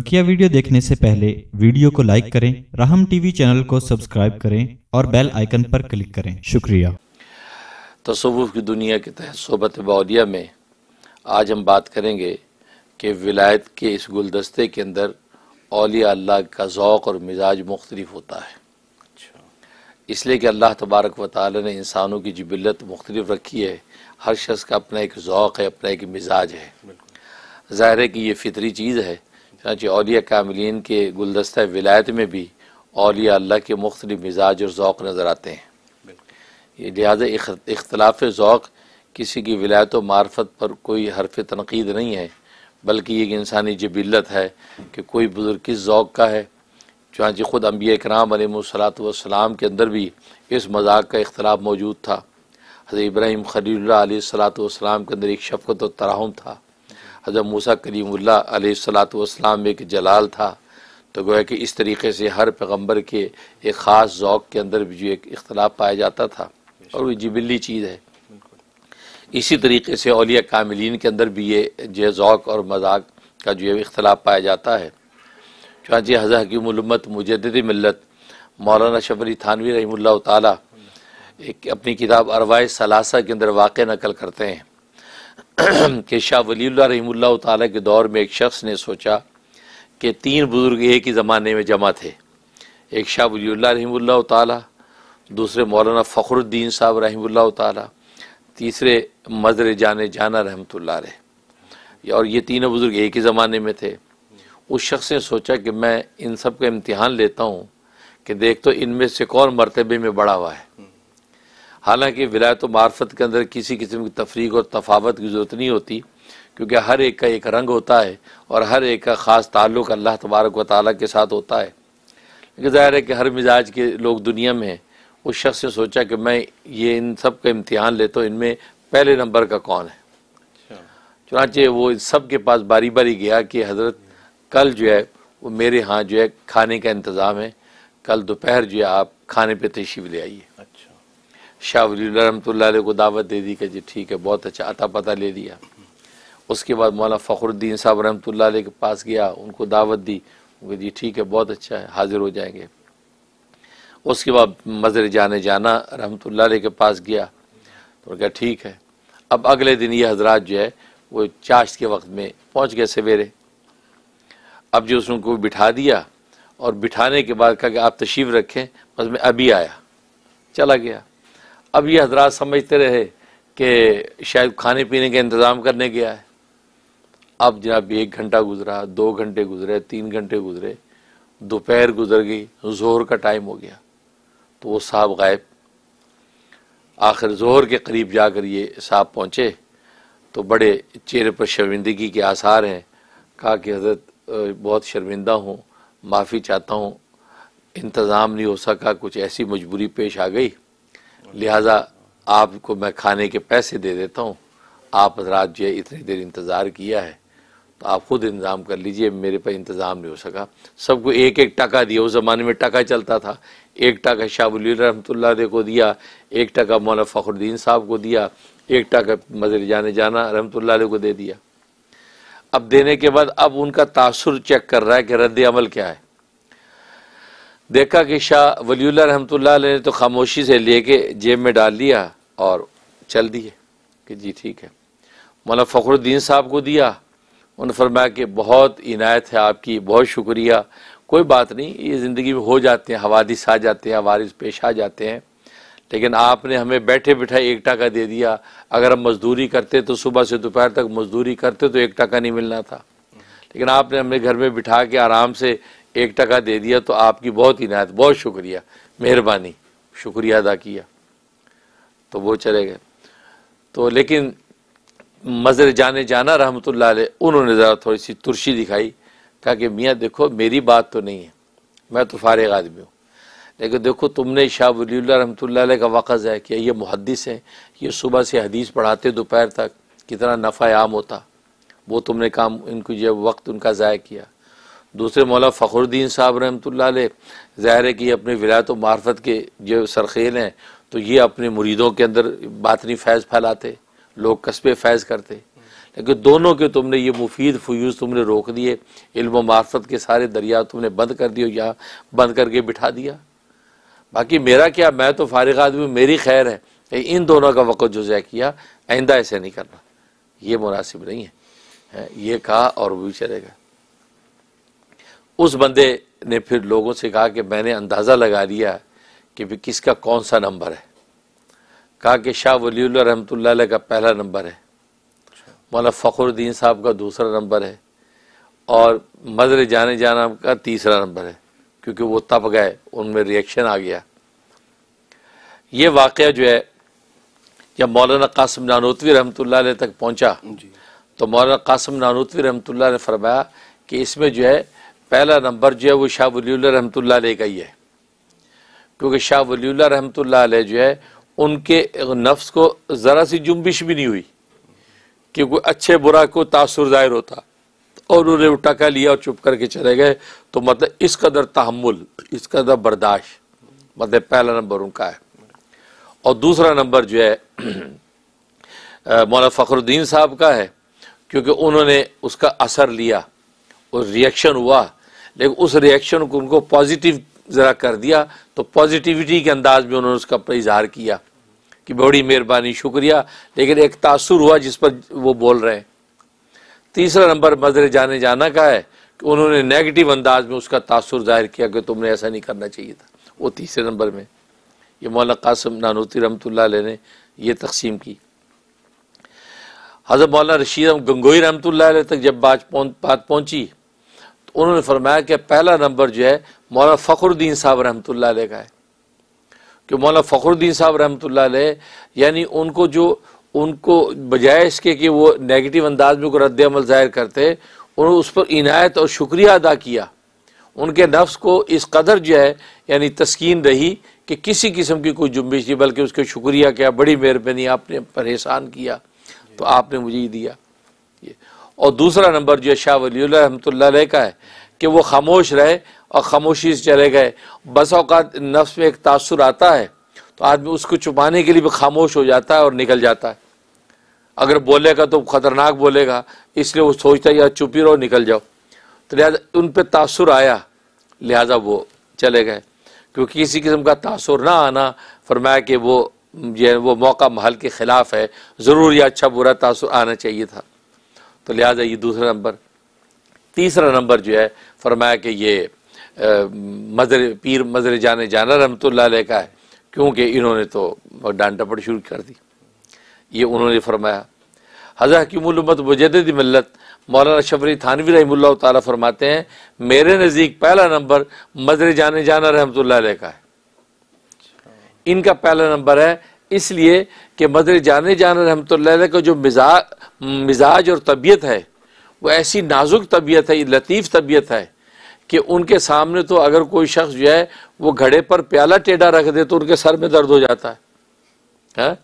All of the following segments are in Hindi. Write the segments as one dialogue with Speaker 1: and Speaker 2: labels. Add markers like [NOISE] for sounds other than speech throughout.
Speaker 1: बकिया वीडियो देखने से पहले वीडियो को लाइक करें राहम टीवी चैनल को सब्सक्राइब करें और बेल आइकन पर क्लिक करें शुक्रिया तसवुफ़ की दुनिया के तहत सोबत बौलिया में आज हम बात करेंगे कि विलायत के इस गुलदस्ते के अंदर अलिया अल्लाह का ओक़ और मिजाज मुख्तलिफ होता है इसलिए कि अल्लाह तबारक व ताली ने इंसानों की जबिलत मुख्तलिफ रखी है हर शख्स का अपना एक ओक़ है अपना एक मिजाज है ज़ाहिर है कि यह फितरी चीज़ है चनाचे हाँ अलिया कामिलीन के गुलदस्ता विलायत में भी अलिया अल्लाह के मुख्तलि मिजाज और क़ नज़र आते हैं ये लिहाजा इख्तलाफ ज़ौक़ किसी की विलायत व मार्फत पर कोई हरफ तनकीद नहीं है बल्कि एक इंसानी जबिलत है कि कोई बुज़ुर्ग किस ज़ौक़ का है चुनाचे ख़ुद अम्बिया कराम सलाम के अंदर भी इस मजाक का अख्तलाफ मौजूद था हज़र इब्राहिम खलील सलात के अंदर एक शफकत और तराहम था हज़रत मूसा करीमुल्ला में एक जलाल था तो गोया कि इस तरीके से हर पैगम्बर के एक ख़ास ओक़ के अंदर भी जो एक इख्तलाफ पाया जाता था और वो जिबिली चीज़ है इसी तरीके से अलिया कामिलीन के अंदर भी ये जो ओक़ और मजाक का जो है इख्तलाफ पाया जाता है चुनाचे हज़र हकीमत मुजद मिलत मौलाना शबरी थानवी रही त एक अपनी किताब अरवाए सलासा के अंदर वाक़ नकल करते हैं [CLEARS THROAT] कि शाह वली रही ताला के दौर में एक शख्स ने सोचा कि तीन बुज़ुर्ग एक ही ज़माने में जमा थे एक शाह वली रही तूसरे दूसरे मौलाना फ़खरुद्दीन साहब रही तीसरे मजर जान जाना रहमत और ये तीनों बुज़ुर्ग एक ही ज़माने में थे उस शख्स ने सोचा कि मैं इन सब का इम्तहान लेता हूँ कि देख तो इनमें से कौन मरतबे में बड़ा हुआ है हालांकि विलायत तो मार्फत के अंदर किसी किस्म की तफरीक और तफावत की ज़रूरत नहीं होती क्योंकि हर एक का एक रंग होता है और हर एक का ख़ास ताल्लुक अल्लाह तबारक व ताली के साथ होता है लेकिन ज़ाहिर है कि हर मिजाज के लोग दुनिया में उस शख्स ने सोचा कि मैं ये इन सब का इम्तहान लेता हूँ इनमें पहले नंबर का कौन है अच्छा। चुनाचे वो सब के पास बारी बारी गया कि हज़रत कल जो है वो मेरे यहाँ जो है खाने का इंतज़ाम है कल दोपहर जो है आप खाने पर तशीफ ले आइए शाह वली रहमत को दावत दे दी कि जी ठीक है बहुत अच्छा अता पता ले लिया उसके बाद मौलाना फ़खरुद्दीन साहब रहमत के पास गया उनको दावत दी उनको जी ठीक है बहुत अच्छा है हाज़िर हो जाएंगे उसके बाद मजर जाने जाना रहमत के पास गया तो क्या ठीक है अब अगले दिन ये हजरात जो है वो चाश्त के वक्त में पहुँच गए सवेरे अब जो उसको बिठा दिया और बिठाने के बाद कहा कि आप तशीफ रखें बस मैं अभी आया चला गया अब ये हजरात समझते रहे कि शायद खाने पीने का इंतज़ाम करने गया है अब जनाब एक घंटा गुजरा दो घंटे गुजरे तीन घंटे गुजरे दोपहर गुजर गई जोहर का टाइम हो गया तो वो साहब गायब आखिर जोहर के करीब जाकर ये साहब पहुँचे तो बड़े चेहरे पर शर्मिंदगी के आसार हैं कहा कि हजरत बहुत शर्मिंदा हूँ माफ़ी चाहता हूँ इंतज़ाम नहीं हो सका कुछ ऐसी मजबूरी पेश आ गई लिहाजा आपको मैं खाने के पैसे दे देता हूँ आप रात जो है इतनी देर इंतज़ार किया है तो आप ख़ुद इंतज़ाम कर लीजिए मेरे पर इंतज़ाम नहीं हो सका सबको एक एक टका दिया उस ज़माने में टका चलता था एक टका शाहबुल रहमतुल्लाह को दिया एक टका मौलाना फ़खरुद्दीन साहब को दिया एक टका मजर जाने जाना रहमतुल्लाह को दे दिया अब देने के बाद अब उनका तासुर चेक कर रहा है कि रद्द अमल क्या है देखा कि शाह वली रहमतुल्लाह ने तो खामोशी से ले जेब में डाल लिया और चल दिए कि जी ठीक है मौला फ़खरुद्दीन साहब को दिया उन्होंने फरमाया कि बहुत इनायत है आपकी बहुत शुक्रिया कोई बात नहीं ये ज़िंदगी में हो जाते हैं हवादिस आ जाते हैं हवारिस पेश आ जाते हैं लेकिन आपने हमें बैठे बैठा एक टाका दे दिया अगर हम मजदूरी करते तो सुबह से दोपहर तक मजदूरी करते तो एक टाका नहीं मिलना था लेकिन आपने हमें घर में बिठा के आराम से एक टका दे दिया तो आपकी बहुत इनायत बहुत शुक्रिया मेहरबानी शुक्रिया अदा किया तो वो चले गए तो लेकिन मज़र जाने जाना रहमत उन्होंने ज़रा थोड़ी सी तुरशी दिखाई कहा कि मियाँ देखो मेरी बात तो नहीं है मैं तो फारग आदमी हूँ लेकिन देखो तुमने शाह वली रहमत का वक़ है कि ये मुहदस हैं ये सुबह से हदीस पढ़ाते दोपहर तक कितना नफ़ा आम होता वो तुमने काम इनको जो वक्त उनका ज़ाय किया दूसरे मौला फ़खरुद्दीन साहब रहमत ज़ाहिर है कि अपने विलायत व मार्फत के जो सरखेल हैं तो ये अपने मुरीदों के अंदर बातनी फैज़ फैलाते लोग कस्बे फैज़ करते लेकिन दोनों के तुमने ये मुफीद फ्यूज़ तुमने रोक दिए इल्म मार्फत के सारे दरिया तुमने बंद कर दिए या बंद करके बिठा दिया बाकी मेरा क्या मैं तो फारिग आदमी मेरी खैर है इन दोनों का वक़्त जो जय किया आइंदा ऐसे नहीं करना ये मुनासिब नहीं है ये कहा और वो भी चलेगा उस बंदे ने फिर लोगों से कहा कि मैंने अंदाज़ा लगा लिया कि भी किसका कौन सा नंबर है कहा कि शाह वली रहमत का पहला नंबर है मौलाना फ़खरुद्दीन साहब का दूसरा नंबर है और मदर जाने जाना का तीसरा नंबर है क्योंकि वो तप गए उनमें रिएक्शन आ गया ये वाक़ जो है जब मौलाना कासम नानोतवी रहमत तक पहुँचा तो मौलाना कासम नानोतवी रहमत ने फरमाया कि इसमें जो है पहला नंबर जो है वो शाह वली रहमत का ही है क्योंकि शाह वली रहमत जो है उनके नफ्स को ज़रा सी जुम्बिश भी नहीं हुई कि कोई अच्छे बुरा को तासर ज़ाहिर होता और उन्होंने वो टका लिया और चुप करके चले गए तो मतलब इस कदर तहमुल इस कदर बर्दाश्त मतलब पहला नंबर उनका है और दूसरा नंबर जो है [CLEARS THROAT] मौलाना फ़खरुद्दीन साहब का है क्योंकि उन्होंने उसका असर लिया और रिएक्शन हुआ लेकिन उस रिएक्शन को उनको पॉजिटिव ज़रा कर दिया तो पॉजिटिविटी के अंदाज में उन्होंने उसका इजहार किया कि बड़ी मेहरबानी शुक्रिया लेकिन एक तासर हुआ जिस पर वो बोल रहे हैं तीसरा नंबर मदर जाने जाना का है कि उन्होंने नेगेटिव अंदाज में उसका तासुर जाहिर किया कि तुमने ऐसा नहीं करना चाहिए था वो तीसरे नंबर में ये मौला कासम नानूती रमत ने यह तकसीम की हज़रत मौलाना रशीद गंगोई रमत तक जब बात पहुंची बात पहुँची उन्होंने फरमाया कि पहला नंबर जो है मौला फ़खरुद्दीन साहब रहमत लाई का है कि मौला फ़खरुद्दीन साहब रहमत लाई यानी उनको जो उनको बजाय इसके कि वो नेगेटिव अंदाज में को रद्दमल ज़ाहिर करते उन्होंने उस पर इनायत और शुक्रिया अदा किया उनके नफ्स को इस कदर जो है यानी तस्कीन रही कि किसी किस्म की कोई जुम्बिश नहीं बल्कि उसके शुक्रिया क्या बड़ी मेहरबानी आपने परेशान किया तो आपने मुझे ही दिया और दूसरा नंबर जो शाह वली रहमतुल्ला का है कि वो खामोश रहे और खामोशी से चले गए बस अवकात नफ्स में एक तासर आता है तो आदमी उसको छुपाने के लिए भी खामोश हो जाता है और निकल जाता है अगर बोलेगा तो ख़तरनाक बोलेगा इसलिए वो सोचता है यार चुप ही रहो निकल जाओ तो लिहाजा उन पर तासर आया लिहाजा वो चले गए क्योंकि किसी किस्म का तासर ना आना फरमाया कि वो ये वो मौका महल के ख़िलाफ़ है ज़रूर यह अच्छा बुरा तासर आना चाहिए था तो लिहाजा ये दूसरा नंबर तीसरा नंबर जो है फरमाया कि ये मजर पीर मजर जाने जाना रमत का है क्योंकि इन्होंने तो डांड टपट शुरू कर दी ये उन्होंने फरमाया हज़ा हकीमत मुजद मिलत मौलाना शबरी थानवी रही तरमाते हैं मेरे नज़दीक पहला नंबर मजर जाने जाना रहमत का है इनका पहला नंबर है इसलिए कि मदर जाने जान रहमत तो का जो मिजाज मिजाज और तबीयत है वो ऐसी नाजुक तबीयत है लतीफ़ तबीयत है कि उनके सामने तो अगर कोई शख्स जो है वो घड़े पर प्याला टेढ़ा रख दे तो उनके सर में दर्द हो जाता है, है? हाँ?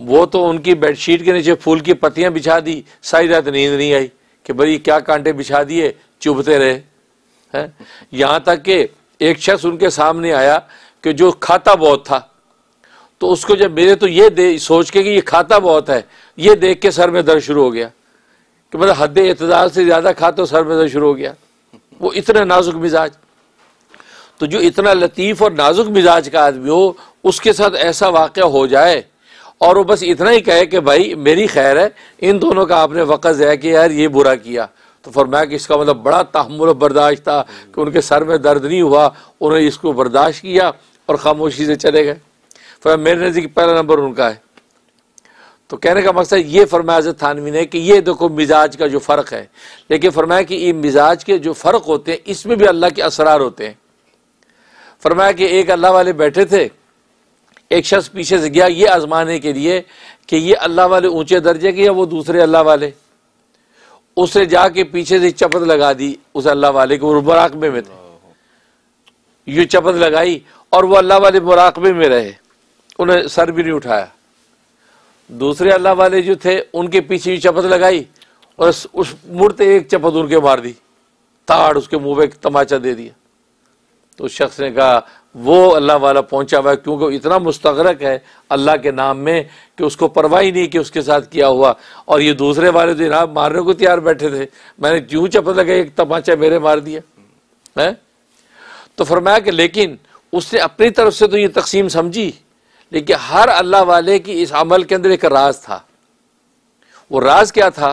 Speaker 1: वो तो उनकी बेडशीट के नीचे फूल की पत्तियां बिछा दी सारी रात नींद नहीं आई कि भाई क्या कांटे बिछा दिए चुभते रहे हैं हाँ? यहाँ तक कि एक शख्स उनके सामने आया कि जो खाता बहुत था तो उसको जब मेरे तो ये दे सोच के कि ये खाता बहुत है ये देख के सर में दर्द शुरू हो गया कि मतलब हद इतदार से ज़्यादा खा तो सर में दर्द शुरू हो गया वो इतना नाजुक मिजाज तो जो इतना लतीफ़ और नाजुक मिजाज का आदमी हो उसके साथ ऐसा वाक़ हो जाए और वो बस इतना ही कहे कि भाई मेरी खैर है इन दोनों का आपने वक़्त ज़या कि यार ये बुरा किया तो फरमाया कि इसका मतलब बड़ा तहमुल बर्दाश्त था कि उनके सर में दर्द नहीं हुआ उन्होंने इसको बर्दाश्त किया और ख़ामोशी से चले गए फरमाया मेरे नज़दीक पहला नंबर उनका है तो कहने का मकसद ये फरमाया से थानवी ने कि ये देखो मिजाज का जो फ़र्क है लेकिन फरमाया कि ये मिजाज के जो फ़र्क होते हैं इसमें भी अल्लाह के असरार होते हैं फरमाया कि एक अल्लाह वाले बैठे थे एक शख्स पीछे से गया ये आजमाने के लिए कि ये अल्लाह वाले ऊंचे दर्जे के या वो दूसरे अल्लाह वाले उसने जाके पीछे से चपत लगा दी उस अल्लाह वाले को मुराकबे में थे ये चपत लगाई और वो अल्लाह वाले मुराकबे में रहे उन्हें सर भी नहीं उठाया दूसरे अल्लाह वाले जो थे उनके पीछे भी चपत लगाई और उस मुड़ते एक चपत उनके मार दी ताड़ उसके मुंह पे तमाचा दे दिया तो उस शख्स ने कहा वो अल्लाह वाला पहुंचा हुआ क्योंकि इतना मुस्तरक है अल्लाह के नाम में कि उसको परवाह ही नहीं कि उसके साथ किया हुआ और ये दूसरे वाले तो इनाब मारने को तैयार बैठे थे मैंने क्यों चपत लगा एक तमाचा मेरे मार दिया है तो फरमाया कि लेकिन उसने अपनी तरफ से तो ये तकसीम समझी लेकिन हर अल्लाह वाले की इस अमल के अंदर एक राज था वो राज क्या था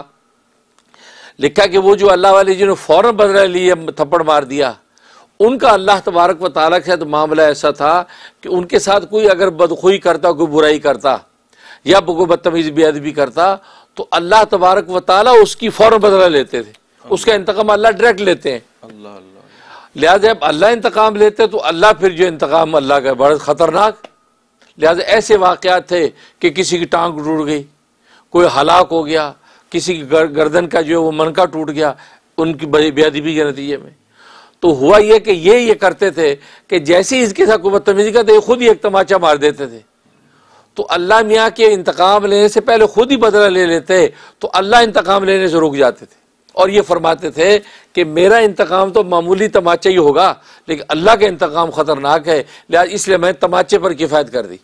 Speaker 1: लिखा कि वो जो अल्लाह वाले जिन्होंने फौरन बदला लिए थप्पड़ मार दिया उनका अल्लाह तबारक व तारक से तो मामला ऐसा था कि उनके साथ कोई अगर बदखोई करता कोई बुराई करता या कोई बदतमीज़ भी करता तो अल्लाह तबारक व ताल उसकी फ़ौर बदला लेते थे उसका इंतकाम अल्लाह डायरेक्ट लेते हैं लिहाजा जब अल्लाह इंतकाम लेते तो अल्लाह फिर जो इंतकाम अल्लाह का बड़ा ख़तरनाक लिहाजा ऐसे वाक़ात थे कि किसी की टांग टूट गई कोई हलाक हो गया किसी की गर्दन का जो है वो मनका टूट गया उनकी बड़ी बेअदबी के नतीजे में तो हुआ यह कि ये ये करते थे कि जैसे ही इसके साथ बदतमीजी करते खुद ही एक तमाचा मार देते थे तो अल्लाह मियाँ के इंतकाम लेने से पहले खुद ही बदला ले लेते तो अल्लाह इंतकाम लेने से रुक जाते थे और ये फरमाते थे कि मेरा इंतकाम तो मामूली तमाचा ही होगा लेकिन अल्लाह का इंतकाम ख़तरनाक है लिहाजा इसलिए मैं तमाचे पर किफ़ायत कर दी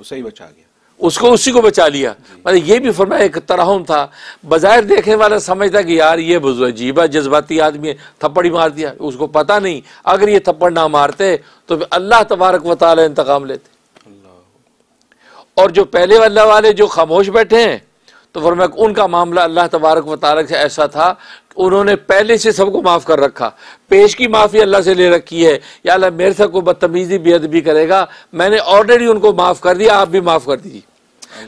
Speaker 1: उसे ही बचा गया उसको उसी को बचा लिया मतलब ये भी फरमाया एक तरहम था बाज़ाहिर देखने वाला समझता कि यार ये अजीबा जज्बाती आदमी है थप्पड़ी मार दिया उसको पता नहीं अगर ये थप्पड़ ना मारते तो अल्लाह तबारक व इंतकाम लेते और जो पहले अल्लाह वाले जो खामोश बैठे हैं तो फरमा उनका मामला अल्लाह तबारक व से ऐसा था उन्होंने पहले से सबको माफ़ कर रखा पेश की माफ़ी अल्लाह से ले रखी है या अल्लाह मेरे से कोई बदतमीज़ी भी करेगा मैंने ऑलरेडी उनको माफ़ कर दिया आप भी माफ़ कर दीजिए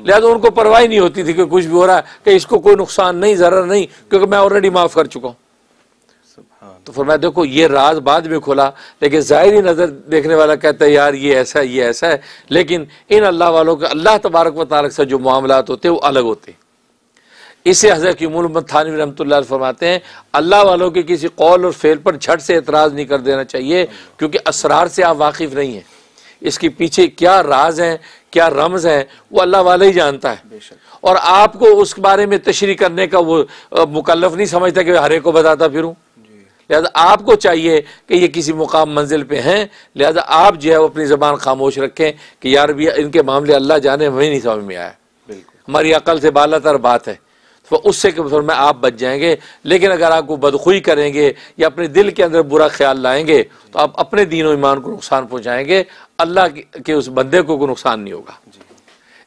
Speaker 1: लिहाजा उनको परवाह नहीं होती थी कि कुछ भी हो रहा है कि इसको कोई नुकसान नहीं ज़रा नहीं क्योंकि मैं ऑलरेडी माफ़ कर चुका हूँ तो फिर मैं देखो ये राज बाद में खुला लेकिन ज़ाहरी नज़र देखने वाला कहता है यार ये ऐसा है ये ऐसा है लेकिन इन अल्लाह वालों के अल्लाह तबारक व से जो मामला होते हैं वो अलग होते हैं इसे हजरत यूमत थानवी रमत फरमाते हैं अल्लाह वालों के किसी कौल और फेल पर झट से एतराज़ नहीं कर देना चाहिए क्योंकि असरार से आप वाकिफ़ नहीं हैं इसके पीछे क्या राज हैं क्या रमज हैं वो अल्लाह वाले ही जानता है और आपको उस बारे में तशरी करने का वो मुकलफ नहीं समझता कि हरे को बताता फिर लिहाजा आपको चाहिए कि ये किसी मुकाम मंजिल पर हैं लिहाजा आप जो है वो अपनी ज़बान खामोश रखें कि यार भैया इनके मामले अल्लाह जाने हमें नहीं समझ में आया हमारी अकल से बाला तर बात है तो उससे फिर मैं आप बच जाएंगे लेकिन अगर आपको बदखुई करेंगे या अपने दिल के अंदर बुरा ख्याल लाएंगे तो आप अपने दीनों ईमान को नुकसान पहुँचाएंगे अल्लाह के उस बंदे को कोई नुकसान नहीं होगा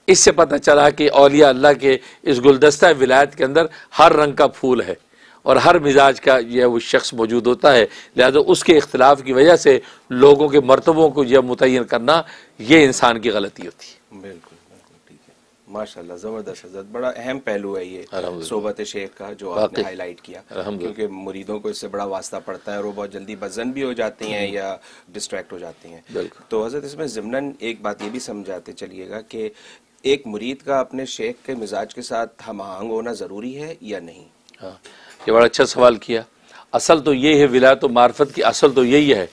Speaker 1: इससे पता चला कि अलिया अल्लाह के इस गुलदस्ता विलायत के अंदर हर रंग का फूल है और हर मिजाज का यह वो शख्स मौजूद होता है लिहाजा उसके इख्तलाफ की वजह से लोगों के मरतबों को यह मुतन करना ये इंसान की गलती होती है बिल्कुल माशाल्लाह ज़बरदस्त हजरत बड़ा अहम पहलू है ये सोबत शेख का जो आपने हाईलाइट किया क्योंकि मुरीदों को इससे बड़ा वास्ता पड़ता है और वो बहुत जल्दी वजन भी हो जाती हैं या डिस्ट्रैक्ट हो जाती हैं तो हजरत इसमें ज़मनन एक बात ये भी समझाते चलिएगा कि एक मुरीद का अपने शेख के मिजाज के साथ हम आहंग होना ज़रूरी है या नहीं हाँ ये बड़ा अच्छा सवाल किया असल तो ये है विला तो मार्फत की असल तो यही है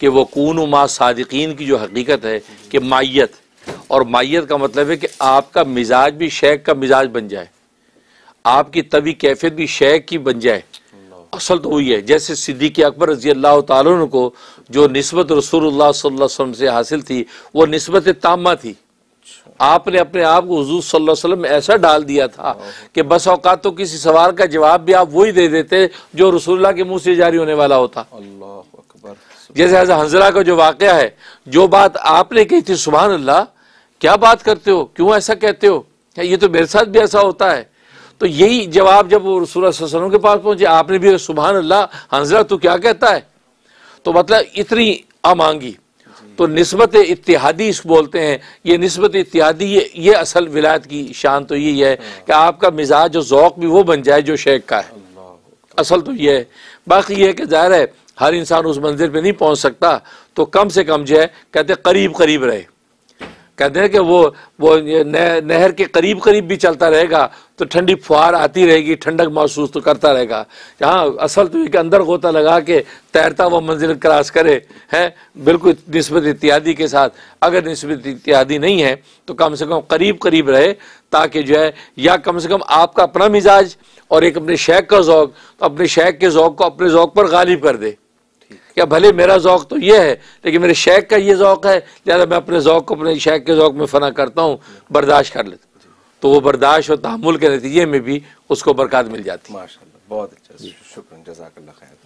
Speaker 1: कि वकून मा सादिकीन की जो हकीकत है कि माइत और माइत का मतलब है कि आपका मिजाज भी शेख का मिजाज बन जाए आपकी तभी कैफियत भी शेख की बन जाए असल तो वही है जैसे सिद्दीक अकबर रजी अल्लाह तुम को जो नस्बत रसूल वसम से हासिल थी वो नस्बत तामा थी अच्छा। आपने अपने आप को हजूर सल्लल्लाहु ऐसा डाल दिया था कि बस औकात तो किसी सवाल का जवाब भी आप वही दे देते जो रसुल्ला के मुंह से जारी होने वाला होता जैसे हजरा का जो वाक़ है जो बात आपने कही थी सुबह अल्लाह क्या बात करते हो क्यों ऐसा कहते हो ये तो मेरे साथ भी ऐसा होता है तो यही जवाब जब रसूल के पास पहुंचे आपने भी सुबह अल्लाह हंजरा तू क्या कहता है तो मतलब इतनी अमांगी तो नस्बत इतिहादी इसको बोलते हैं ये नस्बत इतिहादी ये ये असल विलायत की शान तो यही है हाँ। कि आपका मिजाज और ओक़ भी वो बन जाए जो शेख का है असल तो ये है बाकी ये है कि ज़ाहिर है हर इंसान उस मंजिल पे नहीं पहुंच सकता तो कम से कम जो है कहते करीब करीब रहे कहते हैं कि वो वो नह, नहर के करीब करीब भी चलता रहेगा तो ठंडी फुहार आती रहेगी ठंडक महसूस तो करता रहेगा यहाँ असल तो एक अंदर गोता लगा के तैरता हुआ मंजिल क्रॉस करे है बिल्कुल नस्बत इत्यादि के साथ अगर नस्बत इत्यादि नहीं है तो कम से कम करीब करीब रहे ताकि जो है या कम से कम आपका अपना मिजाज और एक अपने शेख का ओक़ तो अपने शेख के ओक़ को अपने ओक़ पर गालिब कर दे क्या भले मेरा ओक़ तो ये है लेकिन मेरे शेख का ये ओक़ है लिहाजा मैं अपने ओक़ को अपने शेख के ओक़ में फ़ना करता हूँ बर्दाश्त कर लेता तो वो बर्दाश्त और तहमुल के नतीजे में भी उसको बरकत मिल जाती है माशा बहुत अच्छा शुक्र जजाक खैर